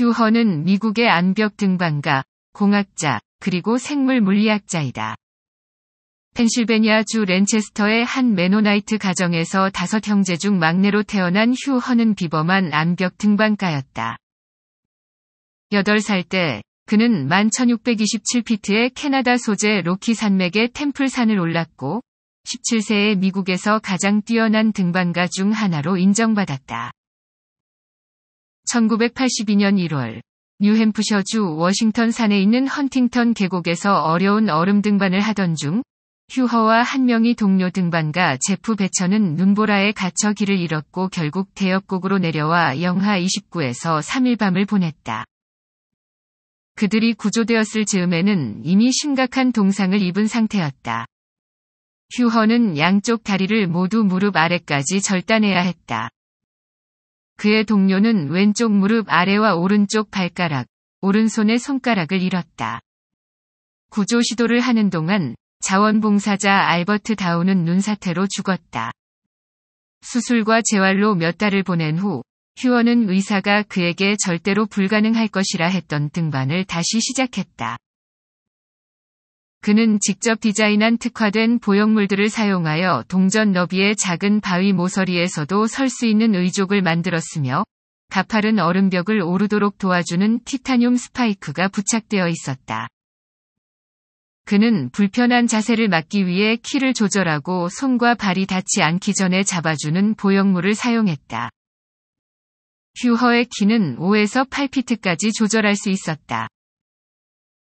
휴허는 미국의 암벽 등반가, 공학자, 그리고 생물 물리학자이다. 펜실베니아주 랜체스터의 한 메노나이트 가정에서 다섯 형제 중 막내로 태어난 휴허는 비범한 암벽 등반가였다. 8살 때 그는 11,627피트의 캐나다 소재 로키 산맥의 템플산을 올랐고 17세에 미국에서 가장 뛰어난 등반가 중 하나로 인정받았다. 1982년 1월 뉴햄프셔주 워싱턴 산에 있는 헌팅턴 계곡에서 어려운 얼음 등반을 하던 중 휴허와 한 명의 동료 등반가 제프 베처는 눈보라에 갇혀 길을 잃었고 결국 대역곡으로 내려와 영하 29에서 3일 밤을 보냈다. 그들이 구조되었을 즈음에는 이미 심각한 동상을 입은 상태였다. 휴허는 양쪽 다리를 모두 무릎 아래까지 절단해야 했다. 그의 동료는 왼쪽 무릎 아래와 오른쪽 발가락, 오른손의 손가락을 잃었다. 구조 시도를 하는 동안 자원봉사자 알버트 다우는 눈사태로 죽었다. 수술과 재활로 몇 달을 보낸 후 휴원은 의사가 그에게 절대로 불가능할 것이라 했던 등반을 다시 시작했다. 그는 직접 디자인한 특화된 보형물들을 사용하여 동전 너비의 작은 바위 모서리에서도 설 수 있는 의족을 만들었으며 가파른 얼음벽을 오르도록 도와주는 티타늄 스파이크가 부착되어 있었다. 그는 불편한 자세를 막기 위해 키를 조절하고 손과 발이 닿지 않기 전에 잡아주는 보형물을 사용했다. 휴허의 키는 5에서 8피트까지 조절할 수 있었다.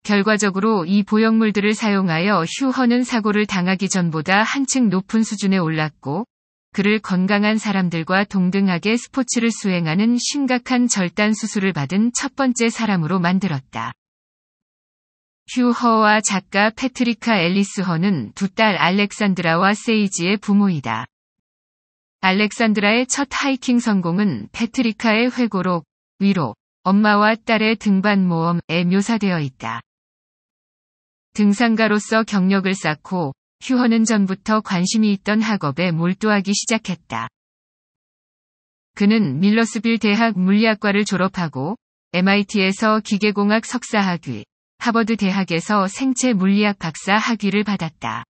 결과적으로 이 보형물들을 사용하여 휴허는 사고를 당하기 전보다 한층 높은 수준에 올랐고 그를 건강한 사람들과 동등하게 스포츠를 수행하는 심각한 절단 수술을 받은 첫 번째 사람으로 만들었다. 휴허와 작가 패트리카 앨리스허는 두 딸 알렉산드라와 세이지의 부모이다. 알렉산드라의 첫 하이킹 성공은 패트리카의 회고록, 위로, 엄마와 딸의 등반 모험에 묘사되어 있다. 등산가로서 경력을 쌓고 휴허는 전부터 관심이 있던 학업에 몰두하기 시작했다. 그는 밀러스빌 대학 물리학과를 졸업하고 MIT에서 기계공학 석사 학위, 하버드 대학에서 생체 물리학 박사 학위를 받았다.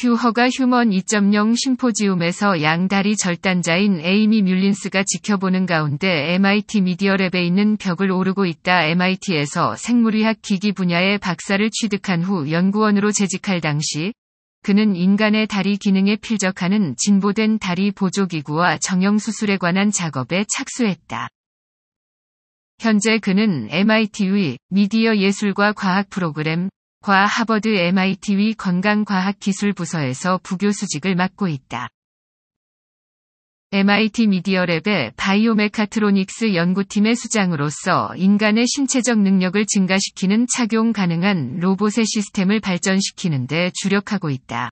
휴허가 휴먼 2.0 심포지움에서 양다리 절단자인 에이미 뮬린스가 지켜보는 가운데 MIT 미디어랩에 있는 벽을 오르고 있다. MIT에서 생물의학 기기 분야의 박사를 취득한 후 연구원으로 재직할 당시 그는 인간의 다리 기능에 필적하는 진보된 다리 보조기구와 정형수술에 관한 작업에 착수했다. 현재 그는 MIT의 미디어 예술과 과학 프로그램 과 하버드 MIT위 건강과학기술부서에서 부교수직을 맡고 있다. MIT 미디어랩의 바이오메카트로닉스 연구팀의 수장으로서 인간의 신체적 능력을 증가시키는 착용 가능한 로봇의 시스템을 발전시키는 데 주력하고 있다.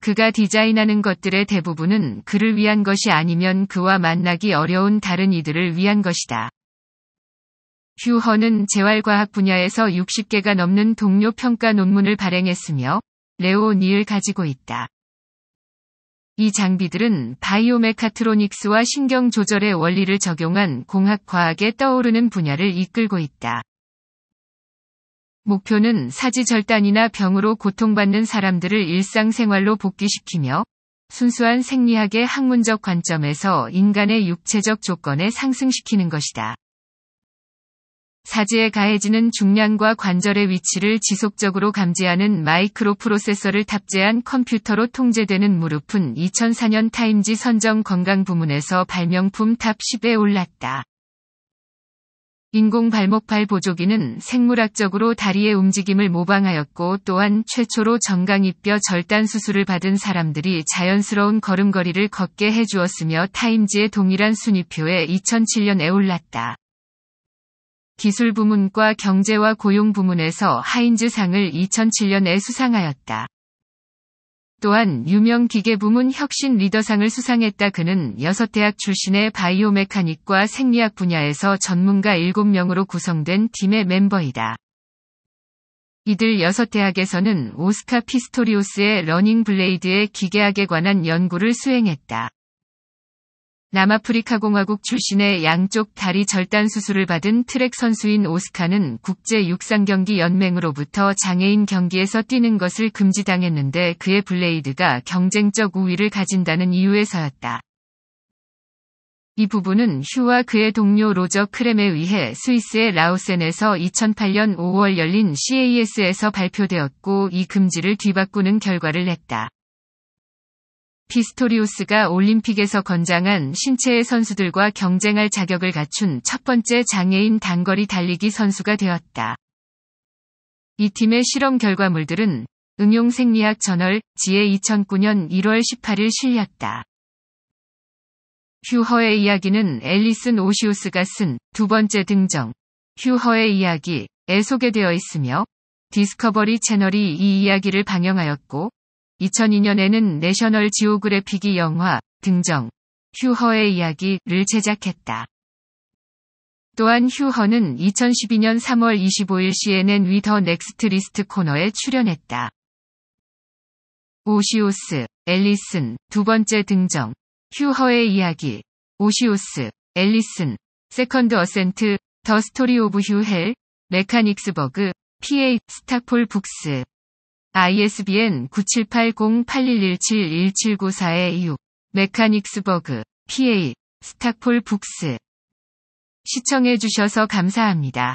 그가 디자인하는 것들의 대부분은 그를 위한 것이 아니면 그와 만나기 어려운 다른 이들을 위한 것이다. 휴허는 재활과학 분야에서 60개가 넘는 동료 평가 논문을 발행했으며 레오니을 가지고 있다. 이 장비들은 바이오메카트로닉스와 신경 조절의 원리를 적용한 공학 과학에 떠오르는 분야를 이끌고 있다. 목표는 사지절단이나 병으로 고통받는 사람들을 일상생활로 복귀시키며 순수한 생리학의 학문적 관점에서 인간의 육체적 조건에 상승시키는 것이다. 사지에 가해지는 중량과 관절의 위치를 지속적으로 감지하는 마이크로 프로세서를 탑재한 컴퓨터로 통제되는 무릎은 2004년 타임지 선정 건강 부문에서 발명품 탑 10에 올랐다. 인공 발목발 보조기는 생물학적으로 다리의 움직임을 모방하였고 또한 최초로 정강이뼈 절단 수술을 받은 사람들이 자연스러운 걸음걸이를 걷게 해주었으며 타임지의 동일한 순위표에 2007년에 올랐다. 기술 부문과 경제와 고용 부문에서 하인즈상을 2007년에 수상하였다. 또한 유명 기계 부문 혁신 리더상을 수상했다. 그는 6대학 출신의 바이오메카닉과 생리학 분야에서 전문가 7명으로 구성된 팀의 멤버이다. 이들 6대학에서는 오스카 피스토리오스의 러닝 블레이드의 기계학에 관한 연구를 수행했다. 남아프리카 공화국 출신의 양쪽 다리 절단 수술을 받은 트랙 선수인 오스카는 국제 육상 경기 연맹으로부터 장애인 경기에서 뛰는 것을 금지당했는데 그의 블레이드가 경쟁적 우위를 가진다는 이유에서였다. 이 부분은 휴와 그의 동료 로저 크렘에 의해 스위스의 라우센에서 2008년 5월 열린 CAS에서 발표되었고 이 금지를 뒤바꾸는 결과를 냈다. 피스토리우스가 올림픽에서 건장한 신체의 선수들과 경쟁할 자격을 갖춘 첫 번째 장애인 단거리 달리기 선수가 되었다. 이 팀의 실험 결과물들은 응용 생리학 저널 지에 2009년 1월 18일 실렸다. 휴허의 이야기는 앨리슨 오시우스가 쓴 두 번째 등정 휴허의 이야기에 소개되어 있으며 디스커버리 채널이 이 이야기를 방영하였고 2002년에는 내셔널 지오그래픽이 영화 등정 휴허의 이야기를 제작했다. 또한 휴허는 2012년 3월 25일 CNN 위 더 넥스트 리스트 코너에 출연했다. 오시오스, 앨리슨, 두 번째 등정, 휴허의 이야기, 오시오스, 앨리슨, 세컨드 어센트, 더 스토리 오브 휴헬, 메카닉스버그, PA, 스타폴 북스, ISBN 9780-8117-1794-6 메카닉스버그, PA, 스타폴 북스. 시청해주셔서 감사합니다.